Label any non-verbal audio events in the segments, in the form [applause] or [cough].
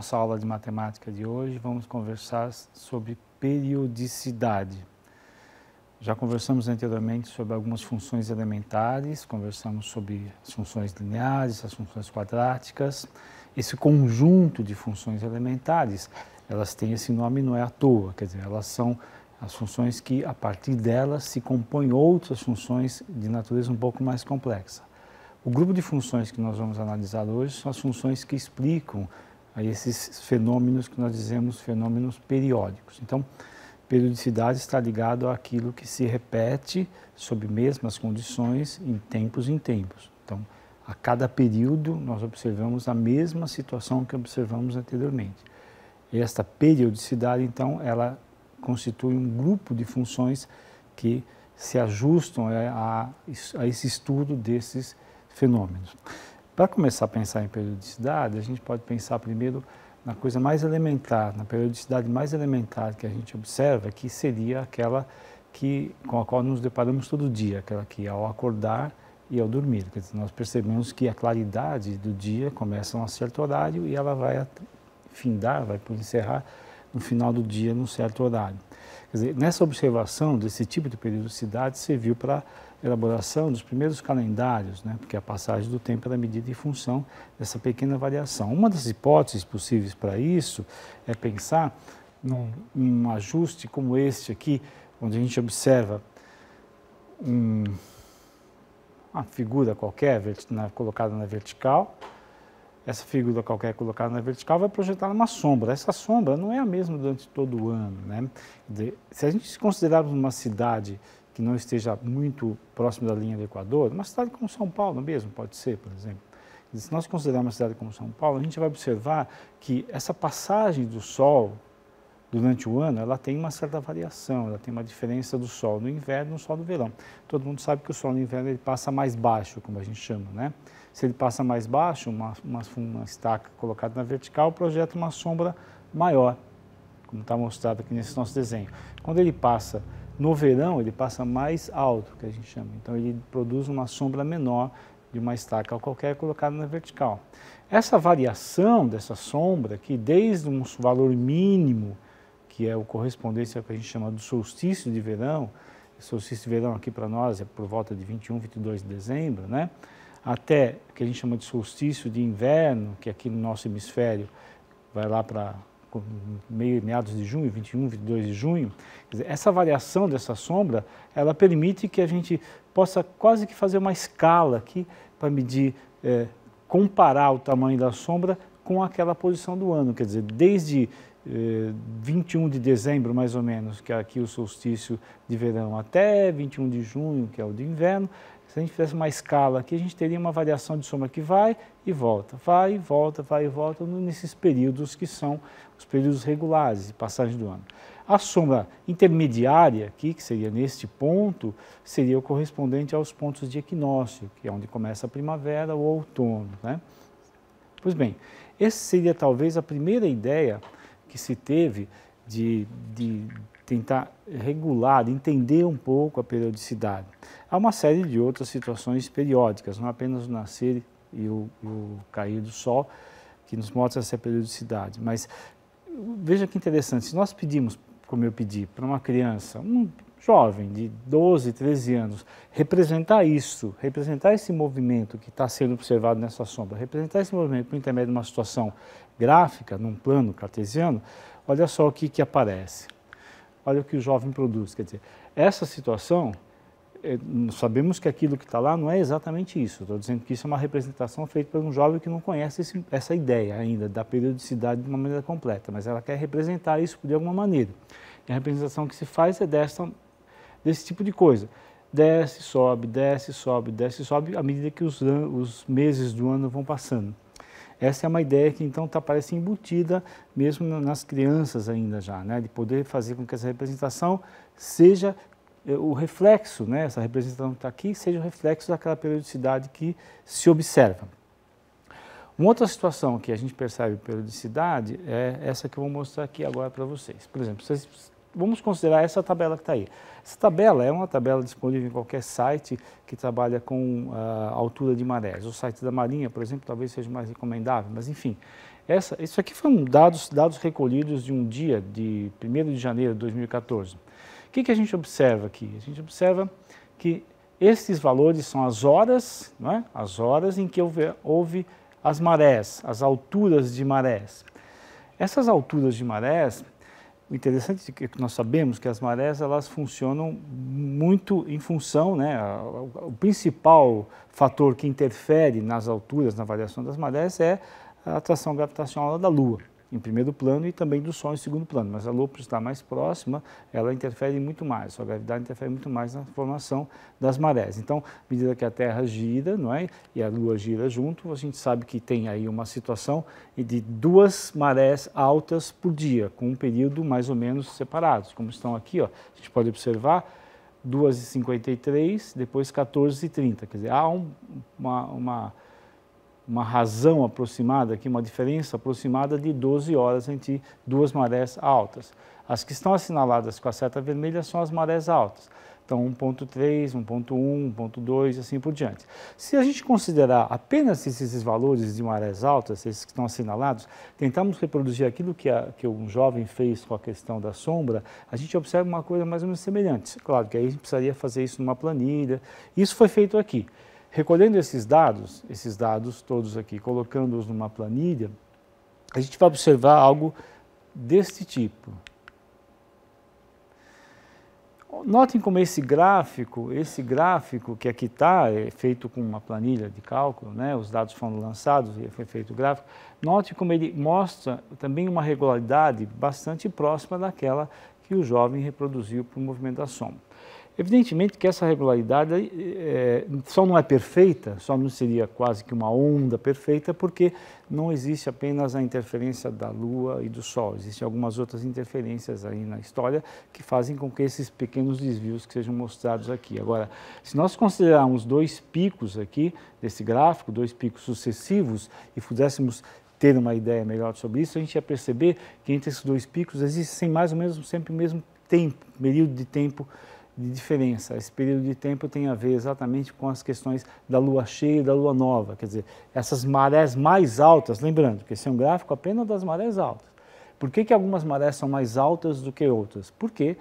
nossa aula de matemática de hoje, vamos conversar sobre periodicidade. Já conversamos anteriormente sobre algumas funções elementares, conversamos sobre as funções lineares, as funções quadráticas. Esse conjunto de funções elementares, elas têm esse nome não é à toa, quer dizer, elas são as funções que a partir delas se compõem outras funções de natureza um pouco mais complexa. O grupo de funções que nós vamos analisar hoje são as funções que explicam a esses fenômenos que nós dizemos fenômenos periódicos. Então, periodicidade está ligado àquilo que se repete sob mesmas condições em tempos em tempos. Então, a cada período nós observamos a mesma situação que observamos anteriormente. E esta periodicidade, então, ela constitui um grupo de funções que se ajustam a, é, a, a esse estudo desses fenômenos. Para começar a pensar em periodicidade, a gente pode pensar primeiro na coisa mais elementar, na periodicidade mais elementar que a gente observa, que seria aquela que, com a qual nos deparamos todo dia, aquela que é ao acordar e ao dormir. Quer dizer, nós percebemos que a claridade do dia começa a um certo horário e ela vai findar, vai por encerrar no final do dia num certo horário. Quer dizer, nessa observação desse tipo de periodicidade serviu para elaboração dos primeiros calendários, né, porque a passagem do tempo era é medida em função dessa pequena variação. Uma das hipóteses possíveis para isso é pensar num, num ajuste como este aqui, onde a gente observa um, uma figura qualquer na, colocada na vertical, essa figura qualquer colocada na vertical vai projetar uma sombra. Essa sombra não é a mesma durante todo o ano. Né? Se a gente considerarmos uma cidade que não esteja muito próximo da linha do Equador, uma cidade como São Paulo mesmo, pode ser, por exemplo. Se nós considerarmos uma cidade como São Paulo, a gente vai observar que essa passagem do Sol durante o ano, ela tem uma certa variação, ela tem uma diferença do Sol no inverno e do Sol no verão. Todo mundo sabe que o Sol no inverno ele passa mais baixo, como a gente chama, né? Se ele passa mais baixo, uma, uma, uma estaca colocada na vertical projeta uma sombra maior, como está mostrado aqui nesse nosso desenho. Quando ele passa no verão, ele passa mais alto, que a gente chama. Então, ele produz uma sombra menor de uma estaca qualquer colocada na vertical. Essa variação dessa sombra, que desde um valor mínimo, que é o correspondente ao que a gente chama do solstício de verão, solstício de verão aqui para nós é por volta de 21, 22 de dezembro, né? até o que a gente chama de solstício de inverno, que aqui no nosso hemisfério vai lá para meio meados de junho, 21, 22 de junho, essa variação dessa sombra, ela permite que a gente possa quase que fazer uma escala aqui para medir, é, comparar o tamanho da sombra com aquela posição do ano, quer dizer, desde é, eh, 21 de dezembro, mais ou menos, que é aqui o solstício de verão, até 21 de junho, que é o de inverno, se a gente fizesse uma escala aqui, a gente teria uma variação de soma que vai e volta, vai e volta, vai e volta, nesses períodos que são os períodos regulares de passagem do ano. A soma intermediária aqui, que seria neste ponto, seria o correspondente aos pontos de equinócio, que é onde começa a primavera ou outono. Né? Pois bem, essa seria talvez a primeira ideia que se teve de, de tentar regular, entender um pouco a periodicidade. Há uma série de outras situações periódicas, não apenas o nascer e o, o cair do sol, que nos mostra essa periodicidade. Mas veja que interessante, se nós pedimos, como eu pedi, para uma criança, um jovem de 12, 13 anos, representar isso, representar esse movimento que está sendo observado nessa sombra, representar esse movimento por intermédio de uma situação gráfica, num plano cartesiano, olha só o que, que aparece olha o que o jovem produz. Quer dizer, essa situação, é, sabemos que aquilo que está lá não é exatamente isso. Estou dizendo que isso é uma representação feita por um jovem que não conhece esse, essa ideia ainda da periodicidade de uma maneira completa, mas ela quer representar isso de alguma maneira. E a representação que se faz é desta, desse tipo de coisa desce, sobe, desce, sobe, desce, sobe, à medida que os, os meses do ano vão passando. Essa é uma ideia que então tá, parece embutida mesmo nas crianças ainda já, né? de poder fazer com que essa representação seja eh, o reflexo, né? essa representação que está aqui, seja o reflexo daquela periodicidade que se observa. Uma outra situação que a gente percebe periodicidade é essa que eu vou mostrar aqui agora para vocês. Por exemplo, vocês vamos considerar essa tabela que está aí. Essa tabela é uma tabela disponível em qualquer site que trabalha com ah, altura de marés. O site da Marinha, por exemplo, talvez seja mais recomendável, mas enfim. Essa, isso aqui foram dados, dados recolhidos de um dia de 1 de janeiro de 2014. O que, que a gente observa aqui? A gente observa que esses valores são as horas, não é? as horas em que houve, houve as marés, as alturas de marés. Essas alturas de marés o interessante é que nós sabemos que as marés elas funcionam muito em função, né, o principal fator que interfere nas alturas, na variação das marés é a atração gravitacional da Lua em primeiro plano e também do Sol em segundo plano. Mas a Lua, por estar mais próxima, ela interfere muito mais, sua gravidade interfere muito mais na formação das marés. Então, à medida que a Terra gira, não é? E a Lua gira junto, a gente sabe que tem aí uma situação de duas marés altas por dia, com um período mais ou menos separados, como estão aqui, ó. A gente pode observar 2h53, depois 14h30. Quer dizer, há um, uma, uma uma razão aproximada aqui, uma diferença aproximada de 12 horas entre duas marés altas. As que estão assinaladas com a seta vermelha são as marés altas. Então 1.3, 1.1, 1.2 e assim por diante. Se a gente considerar apenas esses valores de marés altas, esses que estão assinalados, tentarmos reproduzir aquilo que, a, que um jovem fez com a questão da sombra, a gente observa uma coisa mais ou menos semelhante. Claro que aí a gente precisaria fazer isso numa planilha. Isso foi feito aqui. Recolhendo esses dados, esses dados todos aqui, colocando-os numa planilha, a gente vai observar algo deste tipo. Notem como esse gráfico, esse gráfico que aqui está, é feito com uma planilha de cálculo, né? os dados foram lançados e foi feito o gráfico, note como ele mostra também uma regularidade bastante próxima daquela que o jovem reproduziu para o movimento da sombra. Evidentemente que essa regularidade é, só não é perfeita, só não seria quase que uma onda perfeita, porque não existe apenas a interferência da Lua e do Sol, existem algumas outras interferências aí na história que fazem com que esses pequenos desvios que sejam mostrados aqui. Agora, se nós considerarmos dois picos aqui desse gráfico, dois picos sucessivos, e pudéssemos ter uma ideia melhor sobre isso, a gente ia perceber que entre esses dois picos existem mais ou menos sempre o mesmo tempo, período de tempo de diferença. Esse período de tempo tem a ver exatamente com as questões da lua cheia e da lua nova, quer dizer, essas marés mais altas, lembrando que esse é um gráfico apenas das marés altas. Por que, que algumas marés são mais altas do que outras? Porque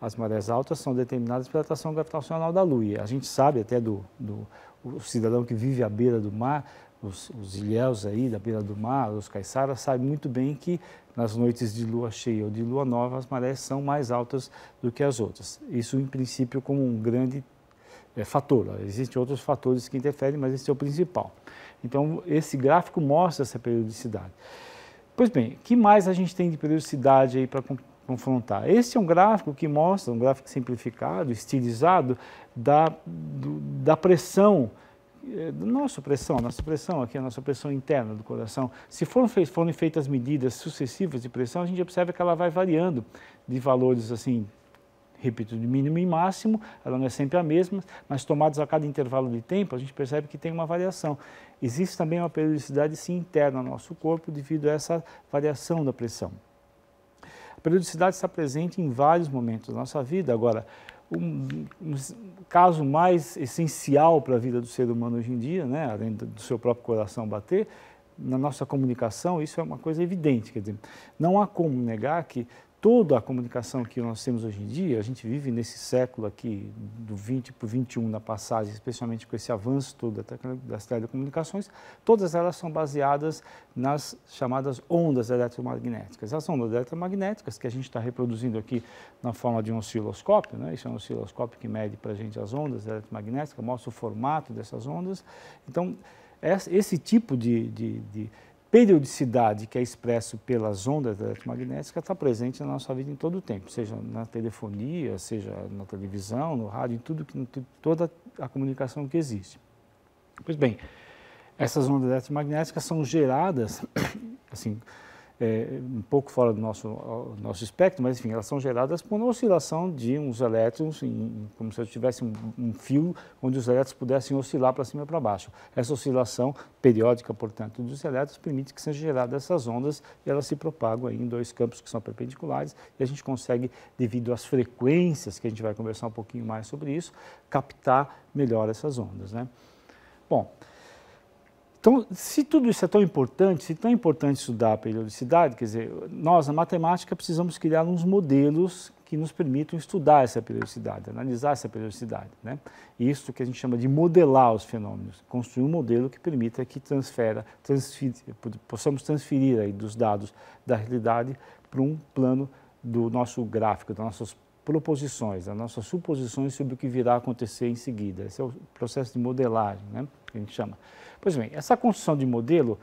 as marés altas são determinadas pela atração gravitacional da lua. E a gente sabe até do, do o cidadão que vive à beira do mar os, os ilhéus aí da beira do mar, os caiçaras, sabem muito bem que nas noites de lua cheia ou de lua nova as marés são mais altas do que as outras. Isso, em princípio, como um grande é, fator. Existem outros fatores que interferem, mas esse é o principal. Então, esse gráfico mostra essa periodicidade. Pois bem, que mais a gente tem de periodicidade aí para confrontar? Esse é um gráfico que mostra, um gráfico simplificado, estilizado, da, do, da pressão é, da nossa pressão, nossa pressão aqui, a nossa pressão interna do coração, se foram, forem feitas medidas sucessivas de pressão, a gente observa que ela vai variando de valores assim, repito, de mínimo e máximo, ela não é sempre a mesma, mas tomados a cada intervalo de tempo, a gente percebe que tem uma variação. Existe também uma periodicidade sim, interna ao nosso corpo devido a essa variação da pressão. A periodicidade está presente em vários momentos da nossa vida. Agora, um, um caso mais essencial para a vida do ser humano hoje em dia, né? além do seu próprio coração bater, na nossa comunicação, isso é uma coisa evidente. Quer dizer, não há como negar que toda a comunicação que nós temos hoje em dia, a gente vive nesse século aqui, do 20 para o 21, na passagem, especialmente com esse avanço todo das telecomunicações, todas elas são baseadas nas chamadas ondas eletromagnéticas. As ondas eletromagnéticas que a gente está reproduzindo aqui na forma de um osciloscópio, né? isso é um osciloscópio que mede para a gente as ondas eletromagnéticas, mostra o formato dessas ondas. Então, esse tipo de, de, de periodicidade que é expresso pelas ondas eletromagnéticas está presente na nossa vida em todo o tempo, seja na telefonia, seja na televisão, no rádio, em tudo que toda a comunicação que existe. Pois bem, essas ondas eletromagnéticas são geradas [coughs] assim é, um pouco fora do nosso, nosso espectro, mas enfim, elas são geradas por uma oscilação de uns elétrons, em, como se eu tivesse um, um, fio onde os elétrons pudessem oscilar para cima e para baixo. Essa oscilação periódica, portanto, dos elétrons permite que sejam geradas essas ondas e elas se propagam aí em dois campos que são perpendiculares e a gente consegue, devido às frequências, que a gente vai conversar um pouquinho mais sobre isso, captar melhor essas ondas. Né? Bom, então, se tudo isso é tão importante, se é tão importante estudar a periodicidade, quer dizer, nós na matemática precisamos criar uns modelos que nos permitam estudar essa periodicidade, analisar essa periodicidade, né? Isso que a gente chama de modelar os fenômenos, construir um modelo que permita que transfera, transfira, possamos transferir aí dos dados da realidade para um plano do nosso gráfico, das nossas proposições, as nossas suposições sobre o que virá a acontecer em seguida. Esse é o processo de modelagem, né, que a gente chama. Pois bem, essa construção de modelo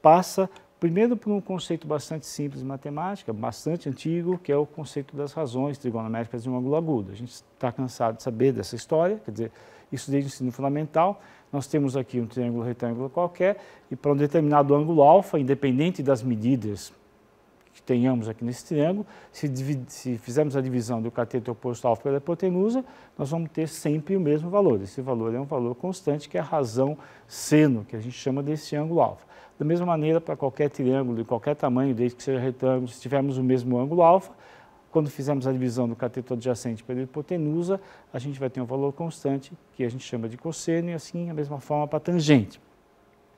passa primeiro por um conceito bastante simples de matemática, bastante antigo, que é o conceito das razões trigonométricas de um ângulo agudo. A gente está cansado de saber dessa história, quer dizer, isso desde o ensino fundamental. Nós temos aqui um triângulo retângulo qualquer e para um determinado ângulo alfa, independente das medidas que tenhamos aqui nesse triângulo, se, se fizermos a divisão do cateto oposto alfa pela hipotenusa, nós vamos ter sempre o mesmo valor. Esse valor é um valor constante, que é a razão seno, que a gente chama desse ângulo alfa. Da mesma maneira, para qualquer triângulo de qualquer tamanho, desde que seja retângulo, se tivermos o mesmo ângulo alfa, quando fizermos a divisão do cateto adjacente pela hipotenusa, a gente vai ter um valor constante, que a gente chama de cosseno, e assim, a mesma forma para tangente.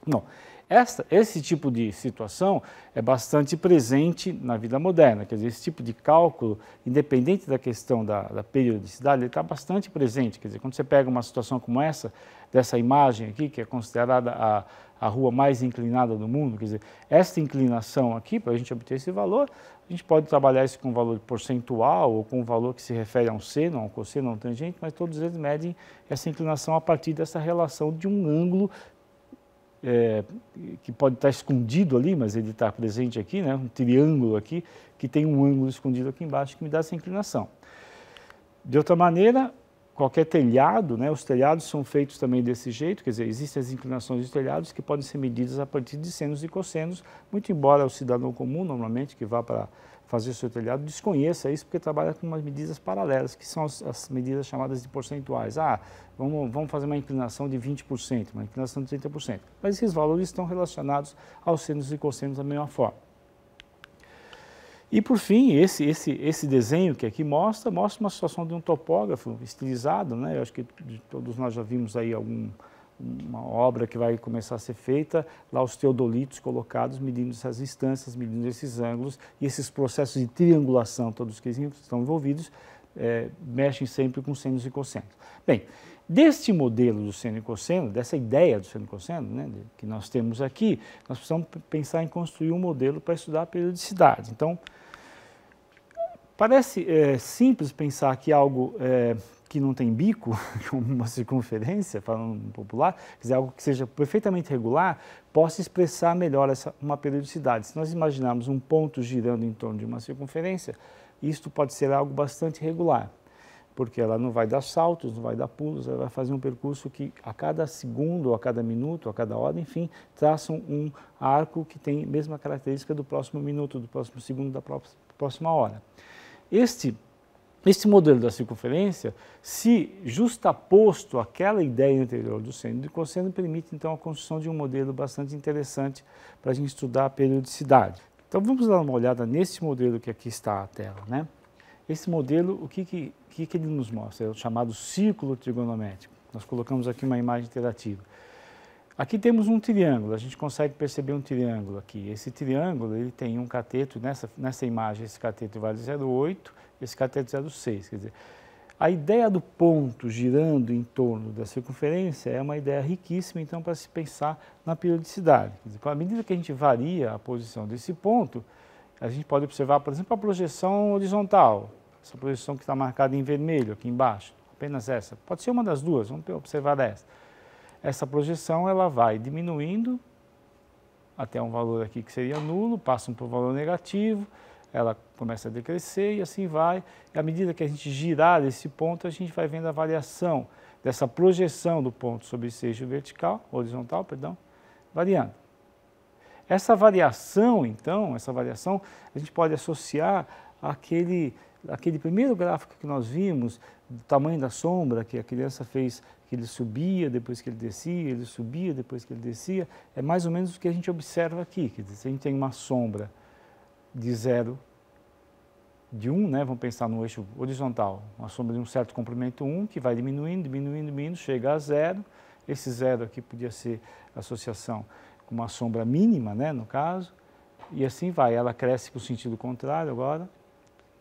Não. Esta, esse tipo de situação é bastante presente na vida moderna, quer dizer, esse tipo de cálculo, independente da questão da, da periodicidade, ele está bastante presente. Quer dizer, quando você pega uma situação como essa, dessa imagem aqui, que é considerada a, a rua mais inclinada do mundo, quer dizer, esta inclinação aqui, para a gente obter esse valor, a gente pode trabalhar isso com um valor percentual ou com um valor que se refere a um seno, a um cosseno, a um tangente, mas todos eles medem essa inclinação a partir dessa relação de um ângulo é, que pode estar escondido ali, mas ele está presente aqui, né? um triângulo aqui, que tem um ângulo escondido aqui embaixo que me dá essa inclinação. De outra maneira, qualquer telhado, né? os telhados são feitos também desse jeito, quer dizer, existem as inclinações dos telhados que podem ser medidas a partir de senos e cossenos, muito embora o cidadão comum, normalmente, que vá para fazer o seu telhado, desconheça isso porque trabalha com umas medidas paralelas, que são as, as medidas chamadas de percentuais. Ah, vamos, vamos fazer uma inclinação de 20%, uma inclinação de 30%. Mas esses valores estão relacionados aos senos e cossenos da mesma forma. E por fim, esse, esse, esse desenho que aqui mostra, mostra uma situação de um topógrafo estilizado, né? Eu acho que todos nós já vimos aí algum, uma obra que vai começar a ser feita, lá os teodolitos colocados, medindo essas distâncias medindo esses ângulos e esses processos de triangulação, todos que estão envolvidos, é, mexem sempre com senos e cossenos. Bem, deste modelo do seno e cosseno, dessa ideia do seno e cosseno né, que nós temos aqui, nós precisamos pensar em construir um modelo para estudar a periodicidade. Então, parece é, simples pensar que algo é, que não tem bico, [laughs] como uma circunferência, falando popular, quiser algo que seja perfeitamente regular, possa expressar melhor essa, uma periodicidade. Se nós imaginarmos um ponto girando em torno de uma circunferência, isto pode ser algo bastante regular, porque ela não vai dar saltos, não vai dar pulos, ela vai fazer um percurso que a cada segundo, a cada minuto, a cada hora, enfim, traça um arco que tem a mesma característica do próximo minuto, do próximo segundo, da próxima hora. Este este modelo da circunferência, se justaposto àquela ideia anterior do centro e cosseno, permite então a construção de um modelo bastante interessante para a gente estudar a periodicidade. Então vamos dar uma olhada nesse modelo que aqui está a tela. Né? Esse modelo, o que, que, que, que ele nos mostra? É o chamado círculo trigonométrico. Nós colocamos aqui uma imagem interativa. Aqui temos um triângulo, a gente consegue perceber um triângulo aqui. Esse triângulo ele tem um cateto, nessa, nessa imagem esse cateto vale 0,8 esse caracterizado 6. Quer dizer, a ideia do ponto girando em torno da circunferência é uma ideia riquíssima, então, para se pensar na periodicidade. Quer dizer, à medida que a gente varia a posição desse ponto, a gente pode observar, por exemplo, a projeção horizontal, essa projeção que está marcada em vermelho aqui embaixo, apenas essa. Pode ser uma das duas, vamos observar essa. Essa projeção ela vai diminuindo até um valor aqui que seria nulo, passa para o valor negativo, ela começa a decrescer e assim vai. E à medida que a gente girar esse ponto, a gente vai vendo a variação dessa projeção do ponto sobre esse eixo vertical, horizontal, perdão, variando. Essa variação, então, essa variação, a gente pode associar àquele, àquele primeiro gráfico que nós vimos, do tamanho da sombra que a criança fez, que ele subia, depois que ele descia, ele subia, depois que ele descia. É mais ou menos o que a gente observa aqui, quer dizer, a gente tem uma sombra de zero, de 1, um, né, vamos pensar no eixo horizontal, uma soma de um certo comprimento 1, um, que vai diminuindo, diminuindo, diminuindo, chega a zero. Esse zero aqui podia ser associação com uma sombra mínima, né, no caso, e assim vai. Ela cresce com o sentido contrário agora,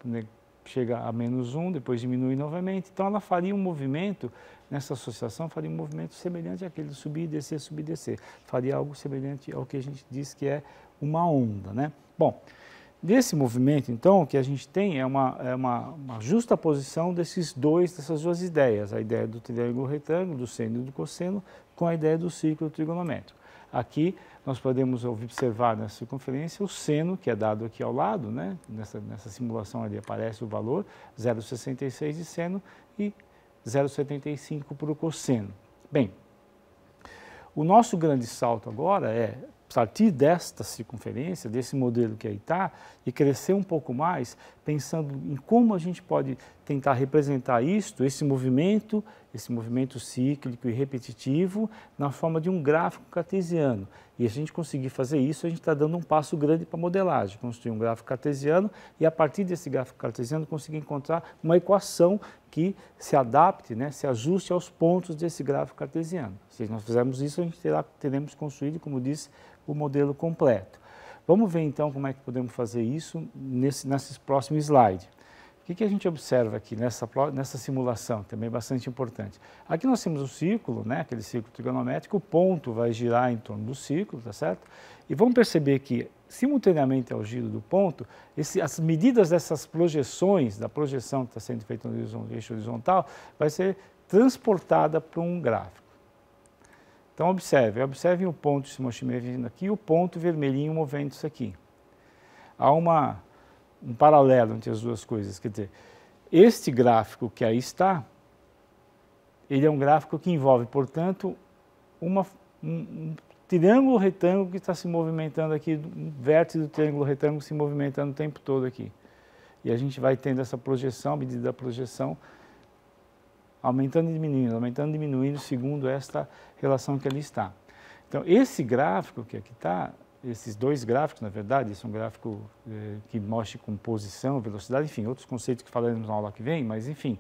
né, chega a menos 1, um, depois diminui novamente. Então ela faria um movimento, nessa associação, faria um movimento semelhante àquele de subir, descer, subir, descer. Faria algo semelhante ao que a gente diz que é uma onda, né? Bom, Desse movimento, então, o que a gente tem é uma, é uma, uma justa posição desses dois, dessas duas ideias, a ideia do triângulo retângulo, do seno e do cosseno, com a ideia do círculo trigonométrico. Aqui nós podemos observar nessa circunferência o seno que é dado aqui ao lado, né? nessa, nessa simulação ali aparece o valor 0,66 de seno e 0,75 para o cosseno. Bem, o nosso grande salto agora é partir desta circunferência, desse modelo que aí está, e crescer um pouco mais, pensando em como a gente pode tentar representar isto, esse movimento esse movimento cíclico e repetitivo na forma de um gráfico cartesiano. E a gente conseguir fazer isso, a gente está dando um passo grande para a modelagem, construir um gráfico cartesiano e a partir desse gráfico cartesiano conseguir encontrar uma equação que se adapte, né, se ajuste aos pontos desse gráfico cartesiano. Se nós fizermos isso, a gente terá, teremos construído, como disse, o modelo completo. Vamos ver então como é que podemos fazer isso nesse, nesse próximo slide. O que, que, a gente observa aqui nessa, nessa simulação, também bastante importante? Aqui nós temos o um círculo, né, aquele círculo trigonométrico, o ponto vai girar em torno do círculo, tá certo? E vamos perceber que, simultaneamente ao giro do ponto, esse, as medidas dessas projeções, da projeção que está sendo feita no eixo horizontal, vai ser transportada para um gráfico. Então observe, observem o ponto de Shimoshime vindo aqui e o ponto vermelhinho movendo isso aqui. Há uma um paralelo entre as duas coisas. Quer dizer, este gráfico que aí está, ele é um gráfico que envolve, portanto, uma, um, um triângulo retângulo que está se movimentando aqui, um vértice do triângulo retângulo se movimentando o tempo todo aqui. E a gente vai tendo essa projeção, a medida da projeção, aumentando e diminuindo, aumentando e diminuindo, segundo esta relação que ali está. Então, esse gráfico que aqui está, esses dois gráficos, na verdade, esse é um gráfico é, que mostra composição, velocidade, enfim, outros conceitos que falaremos na aula que vem, mas enfim,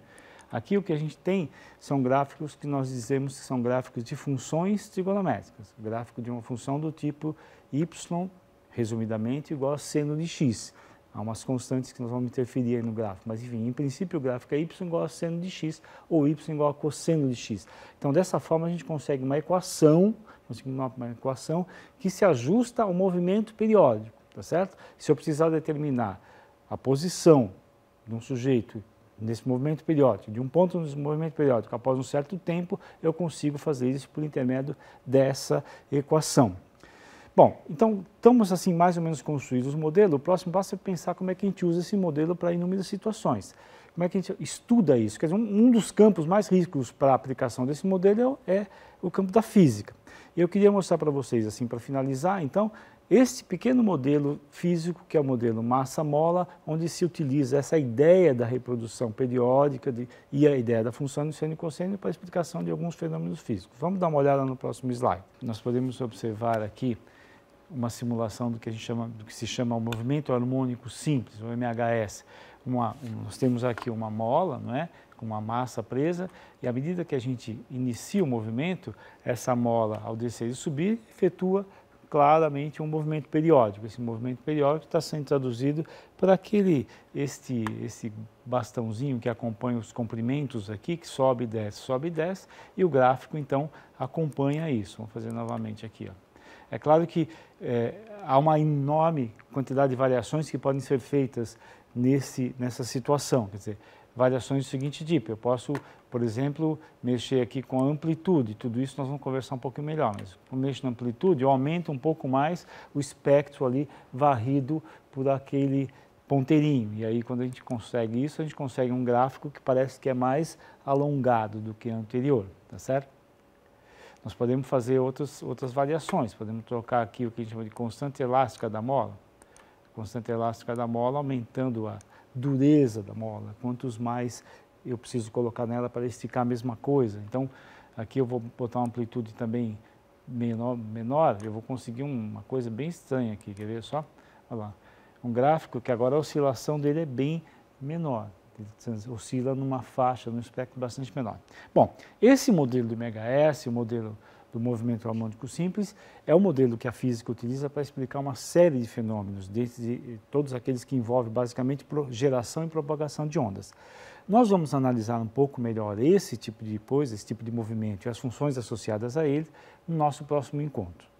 aqui o que a gente tem são gráficos que nós dizemos que são gráficos de funções trigonométricas, gráfico de uma função do tipo y, resumidamente, igual a seno de x. Há umas constantes que nós vamos interferir aí no gráfico, mas enfim, em princípio o gráfico é y igual a seno de x ou y igual a cosseno de x. Então, dessa forma, a gente consegue uma equação conseguindo uma equação que se ajusta ao movimento periódico, tá certo? Se eu precisar determinar a posição de um sujeito nesse movimento periódico, de um ponto nesse movimento periódico após um certo tempo, eu consigo fazer isso por intermédio dessa equação. Bom, então estamos assim mais ou menos construídos o modelo, o próximo passo é pensar como é que a gente usa esse modelo para inúmeras situações como é que a gente estuda isso? Quer dizer, um, um dos campos mais ricos para a aplicação desse modelo é, é o campo da física. E eu queria mostrar para vocês, assim, para finalizar, então, este pequeno modelo físico, que é o modelo massa-mola, onde se utiliza essa ideia da reprodução periódica de, e a ideia da função do seno e cosseno para a explicação de alguns fenômenos físicos. Vamos dar uma olhada no próximo slide. Nós podemos observar aqui uma simulação do que, a gente chama, do que se chama o movimento harmônico simples, o MHS uma, nós temos aqui uma mola, não é? com uma massa presa, e à medida que a gente inicia o movimento, essa mola, ao descer e subir, efetua claramente um movimento periódico. Esse movimento periódico está sendo traduzido para aquele, este, esse bastãozinho que acompanha os comprimentos aqui, que sobe e desce, sobe e desce, e o gráfico então acompanha isso. Vamos fazer novamente aqui. Ó. É claro que é, há uma enorme quantidade de variações que podem ser feitas nesse, nessa situação. Quer dizer, variações do seguinte tipo, eu posso, por exemplo, mexer aqui com amplitude, tudo isso nós vamos conversar um pouquinho melhor, mas eu mexo na amplitude, eu aumento um pouco mais o espectro ali varrido por aquele ponteirinho. E aí, quando a gente consegue isso, a gente consegue um gráfico que parece que é mais alongado do que o anterior, tá certo? Nós podemos fazer outras, outras variações, podemos trocar aqui o que a gente chama de constante elástica da mola, constante elástica da mola, aumentando a dureza da mola. Quantos mais eu preciso colocar nela para esticar a mesma coisa. Então, aqui eu vou botar uma amplitude também menor, menor eu vou conseguir uma coisa bem estranha aqui, quer ver só? Olha lá, um gráfico que agora a oscilação dele é bem menor, ele oscila numa faixa, num espectro bastante menor. Bom, esse modelo do MHS, o modelo do movimento harmônico simples, é o modelo que a física utiliza para explicar uma série de fenômenos, desde todos aqueles que envolvem basicamente geração e propagação de ondas. Nós vamos analisar um pouco melhor esse tipo de coisa, esse tipo de movimento e as funções associadas a ele no nosso próximo encontro.